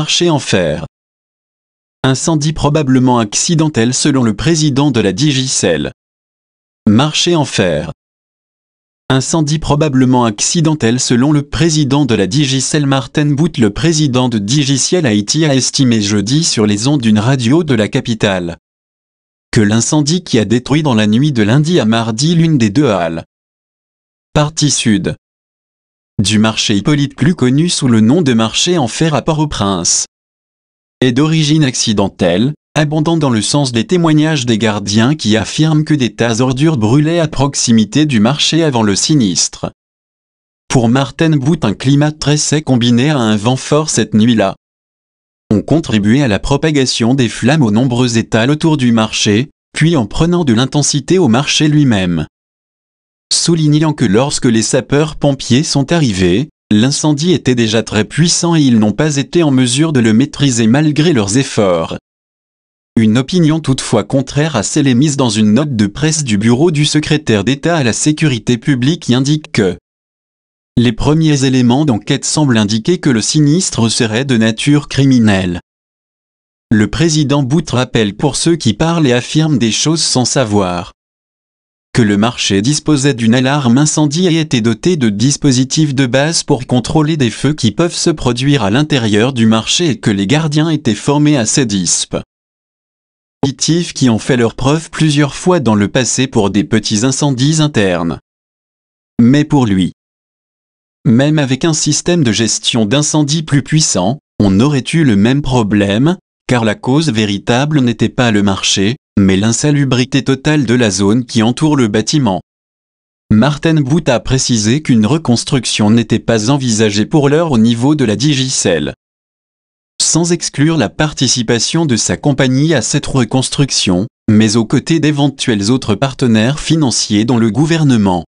Marché en fer. Incendie probablement accidentel selon le président de la Digicel. Marché en fer. Incendie probablement accidentel selon le président de la Digicel Martin Boot. Le président de Digicel Haïti a estimé jeudi sur les ondes d'une radio de la capitale que l'incendie qui a détruit dans la nuit de lundi à mardi l'une des deux halles. Partie sud du marché Hippolyte plus connu sous le nom de marché en fer rapport au prince est d'origine accidentelle, abondant dans le sens des témoignages des gardiens qui affirment que des tas d'ordures brûlaient à proximité du marché avant le sinistre. Pour Martin Bout, un climat très sec combiné à un vent fort cette nuit-là ont contribué à la propagation des flammes aux nombreux étals autour du marché, puis en prenant de l'intensité au marché lui-même soulignant que lorsque les sapeurs-pompiers sont arrivés, l'incendie était déjà très puissant et ils n'ont pas été en mesure de le maîtriser malgré leurs efforts. Une opinion toutefois contraire à celle émise dans une note de presse du bureau du secrétaire d'État à la sécurité publique indique que les premiers éléments d'enquête semblent indiquer que le sinistre serait de nature criminelle. Le président Bout rappelle pour ceux qui parlent et affirment des choses sans savoir que le marché disposait d'une alarme incendie et était doté de dispositifs de base pour contrôler des feux qui peuvent se produire à l'intérieur du marché et que les gardiens étaient formés à ces dispositifs qui ont fait leur preuve plusieurs fois dans le passé pour des petits incendies internes. Mais pour lui, même avec un système de gestion d'incendie plus puissant, on aurait eu le même problème, car la cause véritable n'était pas le marché, mais l'insalubrité totale de la zone qui entoure le bâtiment. Martin Bout a précisé qu'une reconstruction n'était pas envisagée pour l'heure au niveau de la Digicel. Sans exclure la participation de sa compagnie à cette reconstruction, mais aux côtés d'éventuels autres partenaires financiers dont le gouvernement.